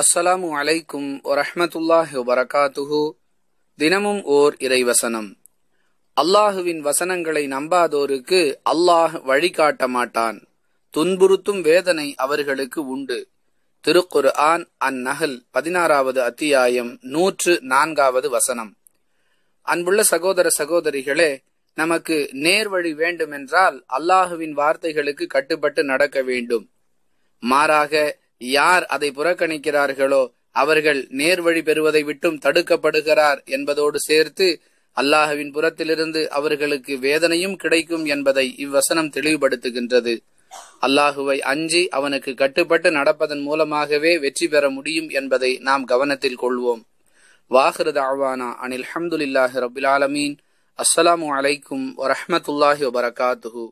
அஸ்ஸலாமு அலைக்கும் வரஹமத்துல்லாஹி வபரகாத்துஹு தினமும் ஓர் இறைவசனம் அல்லாஹுவின் வசனங்களை நம்பாதோருக்கு அல்லாஹ் வழிகாட்ட மாட்டான் துன்புறுத்தும் வேதனை அவர்களுக்கு உண்டு திருக்குரு ஆன் அந்நகல் பதினாறாவது அத்தியாயம் நூற்று நான்காவது வசனம் அன்புள்ள சகோதர சகோதரிகளே நமக்கு நேர்வழி வேண்டுமென்றால் அல்லாஹுவின் வார்த்தைகளுக்கு கட்டுப்பட்டு நடக்க வேண்டும் மாறாக யார் அதை புறக்கணிக்கிறார்களோ அவர்கள் நேர் வழி பெறுவதை விட்டும் தடுக்கப்படுகிறார் என்பதோடு சேர்த்து அல்லாஹுவின் புறத்திலிருந்து அவர்களுக்கு வேதனையும் கிடைக்கும் என்பதை இவ்வசனம் தெளிவுபடுத்துகின்றது அல்லாஹுவை அஞ்சி அவனுக்கு கட்டுப்பட்டு நடப்பதன் மூலமாகவே வெற்றி பெற முடியும் என்பதை நாம் கவனத்தில் கொள்வோம் வாஹிரு அவானா அனில் ஹம்துல்லாஹி ரபுல் ஆலமீன் அஸ்ஸலாமு அலைக்கும் வரஹமத்துல்லாஹி வபரகாத்துஹூ